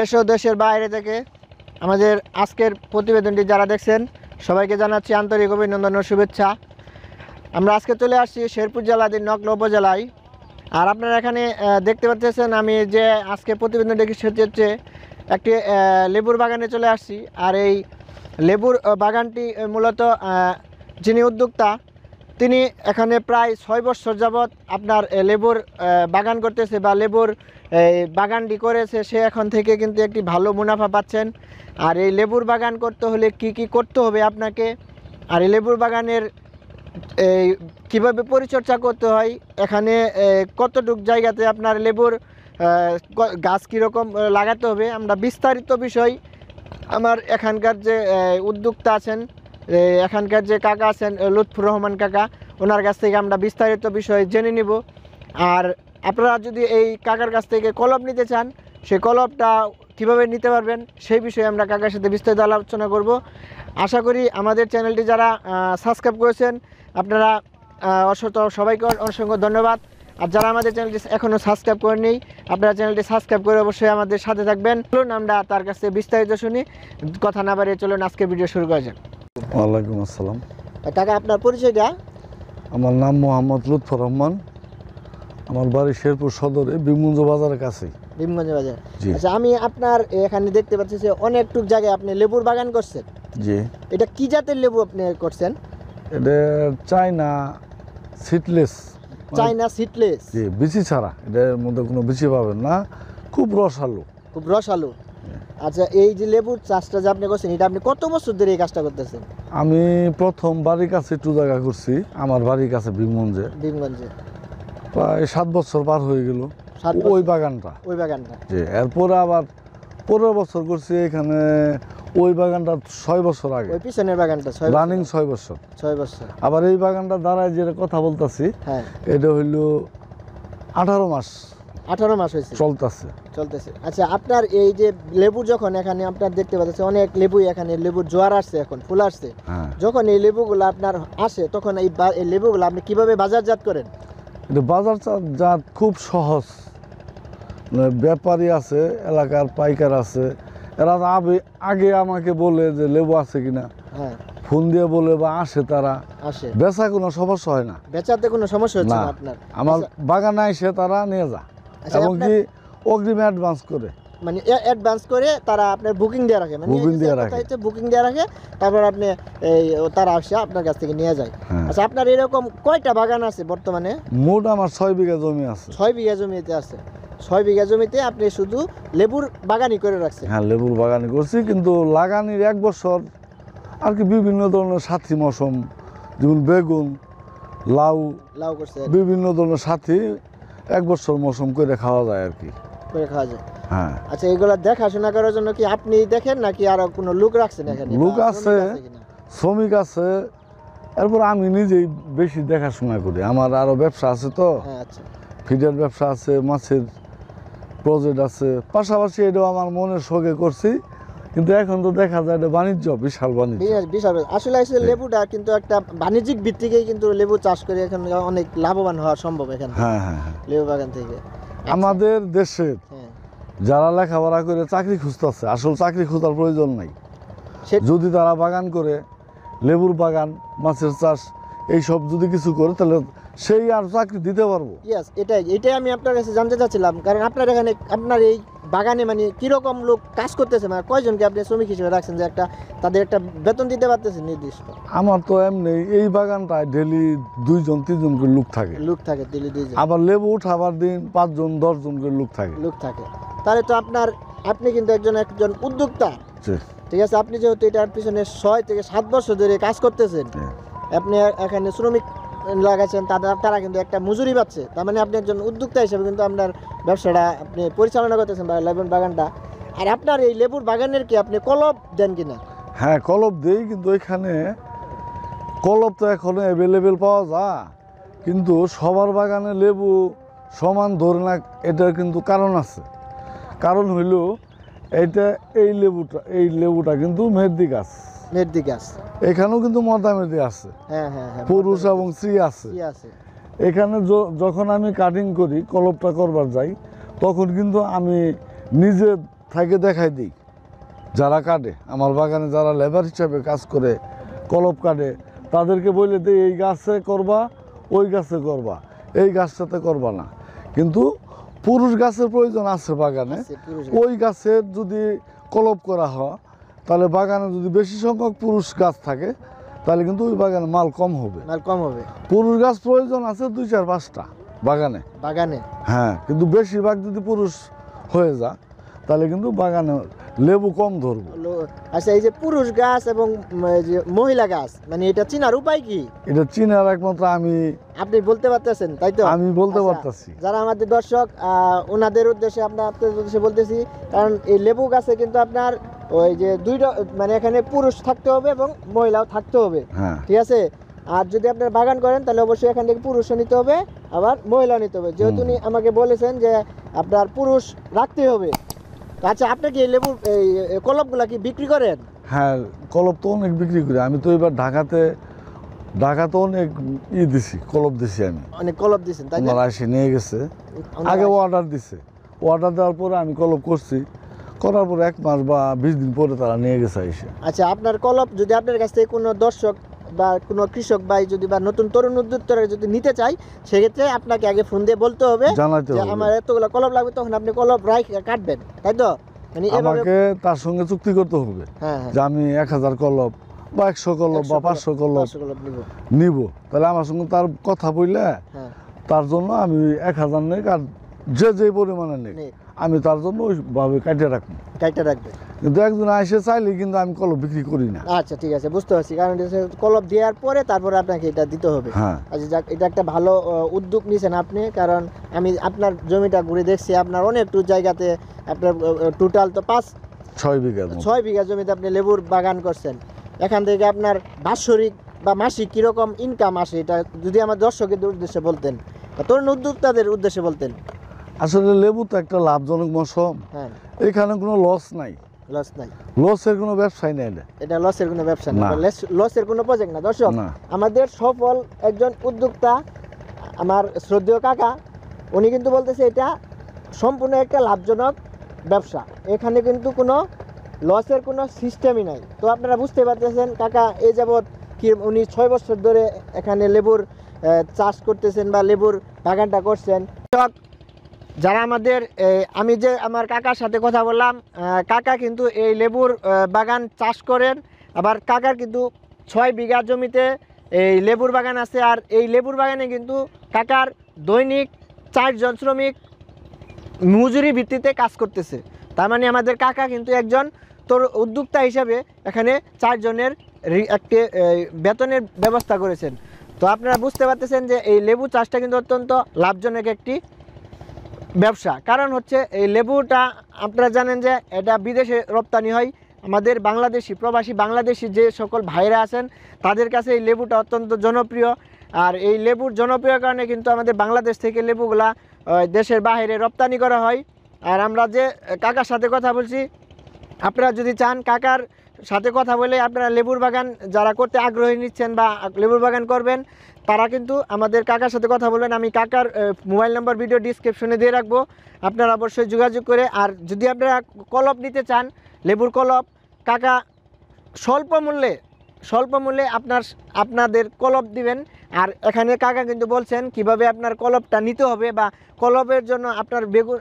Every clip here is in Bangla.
দেশ ও দেশের বাইরে থেকে আমাদের আজকের প্রতিবেদনটি যারা দেখছেন সবাইকে জানাচ্ছি আন্তরিক অভিনন্দন ও শুভেচ্ছা আমরা আজকে চলে আসছি শেরপুর জেলাদের নকলা উপজেলায় আর আপনারা এখানে দেখতে পাচ্ছেন আমি যে আজকে দেখি সেটি হচ্ছে একটি লেবুর বাগানে চলে আসছি আর এই লেবুর বাগানটি মূলত যিনি উদ্যোক্তা তিনি এখানে প্রায় ছয় বছর যাবৎ আপনার লেবুর বাগান করতেছে বা লেবুর এই বাগানটি করেছে সে এখন থেকে কিন্তু একটি ভালো মুনাফা পাচ্ছেন আর এই লেবুর বাগান করতে হলে কি কি করতে হবে আপনাকে আর এই লেবুর বাগানের এই কীভাবে পরিচর্যা করতে হয় এখানে কতটুক জায়গাতে আপনার লেবুর গাছ কীরকম লাগাতে হবে আমরা বিস্তারিত বিষয় আমার এখানকার যে উদ্যোক্তা আছেন এখানকার যে কাকা আছেন লুৎফুর রহমান কাকা ওনার কাছ থেকে আমরা বিস্তারিত বিষয় জেনে নিব আর আপনারা যদি এই কাকার কাছ থেকে কলব নিতে চান সেই কলবটা কিভাবে নিতে পারবেন সেই বিষয়ে আমরা কাকার সাথে বিস্তারিত আলোচনা করব আশা করি আমাদের চ্যানেলটি যারা সাবস্ক্রাইব করেছেন আপনারা অসত সবাইকে অসংখ্য ধন্যবাদ আর যারা আমাদের চ্যানেলটি এখনও সাবস্ক্রাইব করেনি আপনারা চ্যানেলটি সাবস্ক্রাইব করে অবশ্যই আমাদের সাথে থাকবেন চলুন আমরা তার কাছে বিস্তারিত শুনি কথা না বাড়িয়ে চলুন আজকে ভিডিও শুরু করা যাক ওয়ালাইকুম আসসালাম টাকা আপনার পরিচয়টা আমার নাম মোহাম্মদ লুৎফর রহমান আমার বাড়ি শেরপুর সদরে বিমুঞ্জ বাজারের কাছে বিমগঞ্জ বাজার আচ্ছা আমি আপনার এখানে দেখতে পাচ্ছি যে অনেকটুক জায়গায় আপনি লেবুর বাগান করছেন জি এটা কি জাতের লেবু আপনি করছেন এটা চায়না সিটলেস চায়না সিটলেস জি বিচি ছাড়া এটার মধ্যে কোনো বিচি পাবেন না খুব রসালো খুব রসালো আচ্ছা এই যে লেবুর চাষটা যে আপনি করছেন এটা আপনি কত বছর ধরে এই কাজটা করতেছেন আমি প্রথম বাড়ির কাছে একটু জায়গা করছি আমার বাড়ির কাছে ভীমগঞ্জে ভীমগঞ্জে প্রায় সাত বছর পার হয়ে গেল ওই বাগানটা ওই বাগানটা জি এরপরে আবার পনেরো বছর করছি এখানে ওই বাগানটা ছয় বছর আগে ওই পিছনের বাগানটা ছয় রানিং ছয় বছর ছয় বছর আবার এই বাগানটা দাঁড়ায় যেটা কথা বলতেছি হ্যাঁ। এটা হইলো আঠারো মাস আঠারো মাস হয়েছে চলতেছে চলতেছে আচ্ছা আপনার এই যে লেবু যখন এখানে আপনার দেখতে পাচ্ছেন অনেক লেবু এখানে লেবুর জোয়ার আসছে এখন ফুল আসছে হ্যাঁ। যখন এই লেবুগুলো আপনার আসে তখন এই লেবুগুলো আপনি কিভাবে বাজারজাত করেন কিন্তু বাজার যা খুব সহজ মানে ব্যাপারী আছে এলাকার পাইকার আছে এরা আবে আগে আমাকে বলে যে লেবু আছে কিনা হ্যাঁ। ফোন দিয়ে বলে বা আসে তারা বেচা কোনো সমস্যা হয় না বেচাতে কোনো সমস্যা হচ্ছে না আপনার আমার বাগানে এসে তারা নিয়ে যা আচ্ছা, এমনকি অগ্রিম অ্যাডভান্স করে মানে অ্যাডভান্স করে তারা আপনার বুকিং দেওয়া রাখে মানে বুকিং দেওয়া রাখে হচ্ছে বুকিং দেওয়া রাখে তারপর আপনি এই তারা আসে আপনার কাছ থেকে নিয়ে যায় হ্যাঁ। আচ্ছা আপনার এরকম কয়টা বাগান আছে বর্তমানে মোট আমার ছয় বিঘা জমি আছে ছয় বিঘা জমিতে আছে ছয় বিঘা জমিতে আপনি শুধু লেবুর বাগানই করে রাখছেন হ্যাঁ লেবুর বাগানই করছি কিন্তু লাগানির এক বছর আর কি বিভিন্ন ধরনের সাথী মৌসুম যেমন বেগুন লাউ লাউ করছে বিভিন্ন ধরনের সাথী এক বছর মৌসুম করে খাওয়া যায় আর কি করে খাওয়া যায় হ্যাঁ আচ্ছা এগুলো দেখাশোনা করার জন্য কি আপনি দেখেন নাকি আরো কোনো লোক রাখছেন এখানে লোক আছে শ্রমিক আছে এরপর আমি নিজেই বেশি দেখাশোনা করি আমার আরও ব্যবসা আছে তো হ্যাঁ, আচ্ছা। ফিডের ব্যবসা আছে মাছের প্রজেক্ট আছে পাশাপাশি এটাও আমার মনের শোকে করছি কিন্তু এখন তো দেখা যায় এটা বাণিজ্য বিশাল বাণিজ্য বিশাল আসলে আসলে হ্যাঁ। লেবুটা কিন্তু একটা বাণিজ্যিক ভিত্তিকেই কিন্তু লেবু চাষ করে এখন অনেক লাভবান হওয়া সম্ভব এখানে হ্যাঁ, হ্যাঁ হ্যাঁ লেবু বাগান থেকে আমাদের দেশের যারা লেখাপড়া করে চাকরি খুঁজতেছে আসল চাকরি খোঁজার প্রয়োজন নাই যদি তারা বাগান করে লেবুর বাগান মাছের চাষ এইসব যদি কিছু করে তাহলে সেই আর চাকরি দিতে পারবো এটাই এটাই আমি আপনার কাছে জানতে চাচ্ছিলাম কারণ আপনার এখানে আপনার এই বাগানে মানে কীরকম লোক কাজ করতেছে মানে কয়জনকে আপনি শ্রমিক হিসেবে রাখছেন যে একটা তাদের একটা বেতন দিতে পারতেছে নির্দিষ্ট আমার তো এমনি এই বাগানটায় ডেলি দুইজন তিনজন করে লোক থাকে লোক থাকে ডেলি দুইজন আবার লেবু উঠাবার দিন পাঁচজন দশজন করে লোক থাকে লোক থাকে তাহলে তো আপনার আপনি কিন্তু একজন একজন উদ্যোক্তা ঠিক আছে আপনি যেহেতু এটার পিছনে ছয় থেকে সাত বছর ধরে কাজ করতেছেন হ্যাঁ। আপনি এখানে শ্রমিক লাগাইছেন তারা তারা কিন্তু একটা মজুরি পাচ্ছে তার মানে আপনি একজন উদ্যোক্তা হিসেবে কিন্তু আপনার ব্যবসাটা আপনি পরিচালনা করতেছেন বা লেবুর বাগানটা আর আপনার এই লেবুর বাগানের কি আপনি কলপ দেন কিনা হ্যাঁ কলব দেই কিন্তু ওইখানে কলব তো এখন অ্যাভেলেবেল পাওয়া যায় কিন্তু সবার বাগানে লেবু সমান ধরে না এটার কিন্তু কারণ আছে কারণ হইল এটা এই লেবুটা এই লেবুটা কিন্তু মেহেদি গাছ মেহেদি এখানেও কিন্তু মর্দা মেহেদি আছে হ্যাঁ হ্যাঁ হ্যাঁ পুরুষ এবং স্ত্রী আছে এখানে যখন আমি কাটিং করি কলপটা করবার যাই তখন কিন্তু আমি নিজে থাকে দেখাই দিই যারা কাটে আমার বাগানে যারা লেবার হিসাবে কাজ করে কলপ কাটে তাদেরকে বলে দিই এই গাছে করবা ওই গাছে করবা এই গাছটাতে করবা না কিন্তু পুরুষ গাছের প্রয়োজন আছে বাগানে ওই গাছের যদি কলপ করা হয় তাহলে বাগানে যদি বেশি সংখ্যক পুরুষ গাছ থাকে তাহলে কিন্তু ওই বাগানে মাল কম হবে মাল কম হবে পুরুষ গাছ প্রয়োজন আছে দুই চার পাঁচটা বাগানে বাগানে হ্যাঁ কিন্তু বেশিরভাগ যদি পুরুষ হয়ে যায় তাহলে কিন্তু বাগানে লেবু কম ধরবো আচ্ছা এই যে পুরুষ গাছ এবং যে মহিলা গাছ মানে এটা চিনার উপায় কি এটা চিনার একমাত্র আমি আপনি বলতে পারতেছেন তাই তো আমি বলতে আচ্ছা, পারতেছি যারা আমাদের দর্শক ওনাদের উদ্দেশ্যে আপনার উদ্দেশ্যে বলতেছি কারণ এই লেবু গাছে কিন্তু আপনার ওই যে দুইটা মানে এখানে পুরুষ থাকতে হবে এবং মহিলাও থাকতে হবে হ্যাঁ। ঠিক আছে আর যদি আপনার বাগান করেন তাহলে অবশ্যই এখান থেকে পুরুষও নিতে হবে আবার মহিলা নিতে হবে যেহেতু উনি আমাকে বলেছেন যে আপনার পুরুষ রাখতে হবে আচ্ছা আপনি কি লেবু এই কলপগুলা কি বিক্রি করেন হ্যাঁ কলপ তো অনেক বিক্রি করি আমি তো এবার ঢাকাতে ঢাকাতে অনেক ই দিছি কলপ দিছি আমি অনেক কলপ দিছেন তাই না নিয়ে গেছে আগে অর্ডার দিছে অর্ডার দেওয়ার পরে আমি কলপ করছি করার পর এক মাস বা বিশ দিন পরে তারা নিয়ে গেছে এসে আচ্ছা আপনার কলপ যদি আপনার কাছ থেকে কোনো দর্শক বা কোনো কৃষক ভাই যদি বা নতুন তরুণ উদ্যোক্তারা যদি নিতে চাই সেক্ষেত্রে আপনাকে আগে ফোন দিয়ে বলতে হবে জানাতে হবে আমার এতগুলো কলপ লাগবে তখন আপনি কলপ রাই কাটবেন তাই তো মানে আমাকে তার সঙ্গে চুক্তি করতে হবে হ্যাঁ, হ্যাঁ। যে আমি এক হাজার কলপ বা একশো কলপ বা পাঁচশো কলপ নিব তাহলে আমার সঙ্গে তার কথা বললে হ্যাঁ। তার জন্য আমি এক হাজার নেই আর যে যে পরিমাণে নেই আমি তার জন্য ওইভাবে কাটে রাখবো কাটে রাখবে কিন্তু একজন আসে চাইলে কিন্তু আমি কলপ বিক্রি করি না আচ্ছা ঠিক আছে বুঝতে পারছি কারণ কলপ দেওয়ার পরে তারপরে আপনাকে এটা দিতে হবে হ্যাঁ আচ্ছা যাক এটা একটা ভালো উদ্যোগ নিয়েছেন আপনি কারণ আমি আপনার জমিটা ঘুরে দেখছি আপনার অনেক টু জায়গাতে আপনার টোটাল তো পাঁচ ছয় বিঘা ছয় বিঘা জমিতে আপনি লেবুর বাগান করছেন এখান থেকে আপনার বাৎসরিক বা মাসিক কীরকম ইনকাম আসে এটা যদি আমার দর্শকের উদ্দেশ্যে বলতেন তরুণ উদ্যোক্তাদের উদ্দেশ্যে বলতেন আসলে লেবু তো একটা লাভজনক হ্যাঁ এখানে কোনো লস নাই লস নাই লসের কোনো ব্যবসায় নাই এটা লসের কোনো ব্যবসা না লসের কোনো প্রজেক্ট না দর্শক আমাদের সফল একজন উদ্যোক্তা আমার শ্রদ্ধেয় কাকা উনি কিন্তু বলতেছে এটা সম্পূর্ণ একটা লাভজনক ব্যবসা এখানে কিন্তু কোনো লসের কোনো সিস্টেমই নাই তো আপনারা বুঝতে পারতেছেন কাকা এই যাবৎ কি উনি ছয় বছর ধরে এখানে লেবুর চাষ করতেছেন বা লেবুর বাগানটা করছেন যারা আমাদের আমি যে আমার কাকার সাথে কথা বললাম কাকা কিন্তু এই লেবুর বাগান চাষ করেন আবার কাকার কিন্তু ছয় বিঘা জমিতে এই লেবুর বাগান আছে আর এই লেবুর বাগানে কিন্তু কাকার দৈনিক চারজন শ্রমিক মজুরি ভিত্তিতে কাজ করতেছে তার মানে আমাদের কাকা কিন্তু একজন তোর উদ্যোক্তা হিসাবে এখানে চারজনের একটি বেতনের ব্যবস্থা করেছেন তো আপনারা বুঝতে পারতেছেন যে এই লেবু চাষটা কিন্তু অত্যন্ত লাভজনক একটি ব্যবসা কারণ হচ্ছে এই লেবুটা আপনারা জানেন যে এটা বিদেশে রপ্তানি হয় আমাদের বাংলাদেশি প্রবাসী বাংলাদেশি যে সকল ভাইরা আছেন তাদের কাছে এই লেবুটা অত্যন্ত জনপ্রিয় আর এই লেবুর জনপ্রিয় কারণে কিন্তু আমাদের বাংলাদেশ থেকে লেবুগুলা দেশের বাহিরে রপ্তানি করা হয় আর আমরা যে কাকার সাথে কথা বলছি আপনারা যদি চান কাকার সাথে কথা বলে আপনারা লেবুর বাগান যারা করতে আগ্রহী নিচ্ছেন বা লেবুর বাগান করবেন তারা কিন্তু আমাদের কাকার সাথে কথা বলবেন আমি কাকার মোবাইল নাম্বার ভিডিও ডিসক্রিপশনে দিয়ে রাখবো আপনারা অবশ্যই যোগাযোগ করে আর যদি আপনারা কলপ নিতে চান লেবুর কলপ কাকা স্বল্প মূল্যে স্বল্প মূল্যে আপনার আপনাদের কলপ দিবেন আর এখানে কাকা কিন্তু বলছেন কিভাবে আপনার কলপটা নিতে হবে বা কলপের জন্য আপনার বেগুন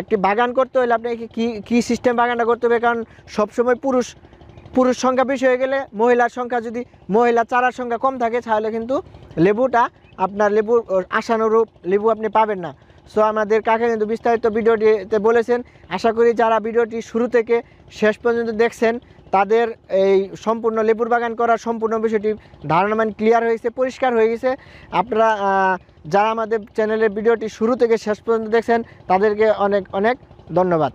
একটি বাগান করতে হলে আপনাকে কী কী সিস্টেম বাগানটা করতে হবে কারণ সবসময় পুরুষ পুরুষ সংখ্যা বেশি হয়ে গেলে মহিলার সংখ্যা যদি মহিলা চারার সংখ্যা কম থাকে তাহলে কিন্তু লেবুটা আপনার লেবু আশানুরূপ লেবু আপনি পাবেন না সো আমাদের কাকে কিন্তু বিস্তারিত ভিডিওটিতে বলেছেন আশা করি যারা ভিডিওটি শুরু থেকে শেষ পর্যন্ত দেখছেন তাদের এই সম্পূর্ণ লেবুর বাগান করার সম্পূর্ণ বিষয়টি ধারণামান ক্লিয়ার হয়েছে পরিষ্কার হয়ে গেছে আপনারা যারা আমাদের চ্যানেলের ভিডিওটি শুরু থেকে শেষ পর্যন্ত দেখছেন তাদেরকে অনেক অনেক ধন্যবাদ